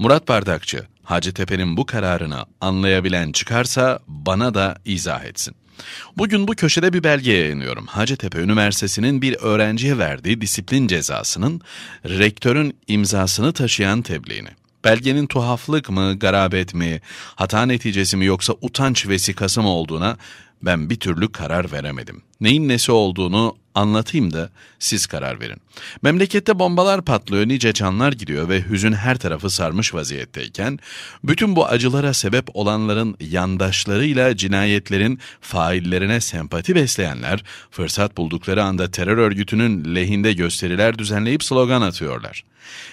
Murat Bardakçı, Hacettepe'nin bu kararını anlayabilen çıkarsa bana da izah etsin. Bugün bu köşede bir belge yayınlıyorum. Hacettepe Üniversitesi'nin bir öğrenciye verdiği disiplin cezasının rektörün imzasını taşıyan tebliğini. Belgenin tuhaflık mı, garabet mi, hata neticesi mi yoksa utanç vesikası mı olduğuna ben bir türlü karar veremedim. Neyin nesi olduğunu anlatayım da siz karar verin. Memlekette bombalar patlıyor, nice canlar gidiyor ve hüzün her tarafı sarmış vaziyetteyken, bütün bu acılara sebep olanların yandaşlarıyla cinayetlerin faillerine sempati besleyenler, fırsat buldukları anda terör örgütünün lehinde gösteriler düzenleyip slogan atıyorlar.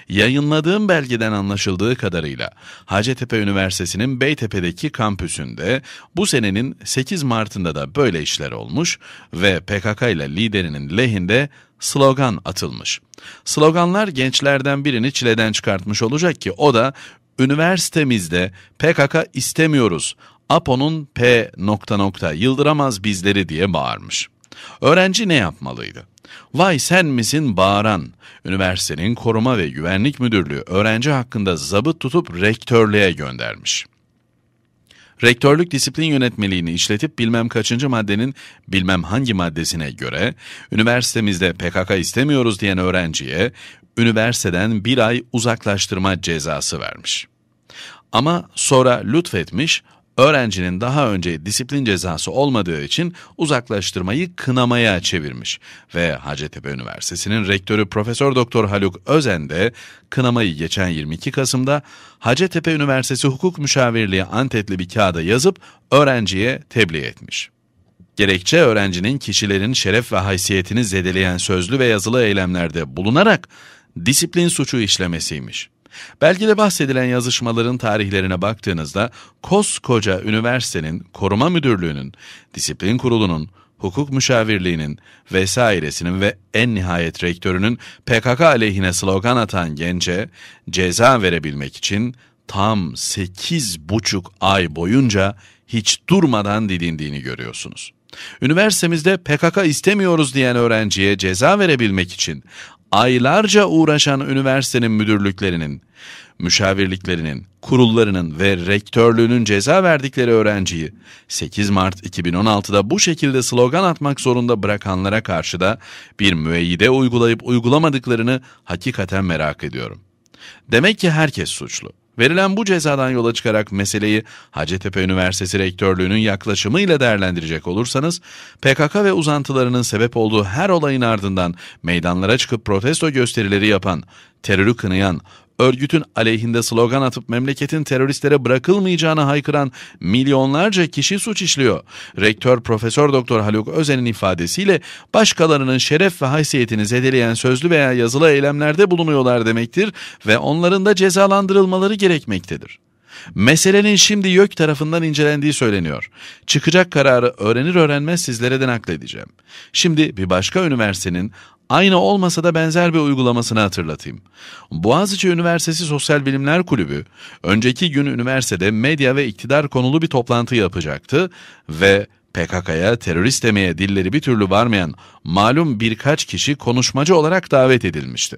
Yayınladığım belgeden anlaşıldığı kadarıyla Hacettepe Üniversitesi'nin Beytepe'deki kampüsünde bu senenin 8 Mart'ında da böyle işler olmuş ve PKK ile liderin liderinin lehinde slogan atılmış. Sloganlar gençlerden birini çileden çıkartmış olacak ki o da üniversitemizde PKK istemiyoruz. APO'nun P nokta nokta yıldıramaz bizleri diye bağırmış. Öğrenci ne yapmalıydı? Vay sen misin bağıran? Üniversitenin Koruma ve Güvenlik Müdürlüğü öğrenci hakkında zabıt tutup rektörlüğe göndermiş rektörlük disiplin yönetmeliğini işletip bilmem kaçıncı maddenin bilmem hangi maddesine göre üniversitemizde PKK istemiyoruz diyen öğrenciye üniversiteden bir ay uzaklaştırma cezası vermiş. Ama sonra lütfetmiş, öğrencinin daha önce disiplin cezası olmadığı için uzaklaştırmayı kınamaya çevirmiş ve Hacettepe Üniversitesi'nin rektörü Profesör Doktor Haluk Özen de kınamayı geçen 22 Kasım'da Hacettepe Üniversitesi Hukuk Müşavirliği antetli bir kağıda yazıp öğrenciye tebliğ etmiş. Gerekçe öğrencinin kişilerin şeref ve haysiyetini zedeleyen sözlü ve yazılı eylemlerde bulunarak disiplin suçu işlemesiymiş. Belgede bahsedilen yazışmaların tarihlerine baktığınızda koskoca üniversitenin koruma müdürlüğünün, disiplin kurulunun, hukuk müşavirliğinin vesairesinin ve en nihayet rektörünün PKK aleyhine slogan atan gence ceza verebilmek için tam 8,5 ay boyunca hiç durmadan dilindiğini görüyorsunuz. Üniversitemizde PKK istemiyoruz diyen öğrenciye ceza verebilmek için aylarca uğraşan üniversitenin müdürlüklerinin, müşavirliklerinin, kurullarının ve rektörlüğünün ceza verdikleri öğrenciyi 8 Mart 2016'da bu şekilde slogan atmak zorunda bırakanlara karşı da bir müeyyide uygulayıp uygulamadıklarını hakikaten merak ediyorum. Demek ki herkes suçlu. Verilen bu cezadan yola çıkarak meseleyi Hacettepe Üniversitesi Rektörlüğü'nün yaklaşımıyla değerlendirecek olursanız, PKK ve uzantılarının sebep olduğu her olayın ardından meydanlara çıkıp protesto gösterileri yapan, terörü kınayan, örgütün aleyhinde slogan atıp memleketin teröristlere bırakılmayacağını haykıran milyonlarca kişi suç işliyor. Rektör Profesör Doktor Haluk Özen'in ifadesiyle başkalarının şeref ve haysiyetini zedeleyen sözlü veya yazılı eylemlerde bulunuyorlar demektir ve onların da cezalandırılmaları gerekmektedir. Meselenin şimdi YÖK tarafından incelendiği söyleniyor. Çıkacak kararı öğrenir öğrenmez sizlere de nakledeceğim. Şimdi bir başka üniversitenin Aynı olmasa da benzer bir uygulamasını hatırlatayım. Boğaziçi Üniversitesi Sosyal Bilimler Kulübü önceki gün üniversitede medya ve iktidar konulu bir toplantı yapacaktı ve PKK'ya terörist demeye dilleri bir türlü varmayan malum birkaç kişi konuşmacı olarak davet edilmişti.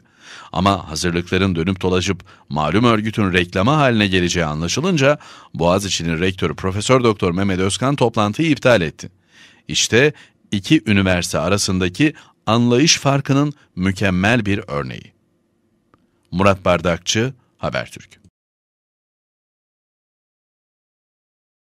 Ama hazırlıkların dönüp dolaşıp malum örgütün reklama haline geleceği anlaşılınca Boğaziçi'nin rektörü Profesör Doktor Mehmet Özkan toplantıyı iptal etti. İşte iki üniversite arasındaki anlayış farkının mükemmel bir örneği. Murat Bardakçı, Habertürk.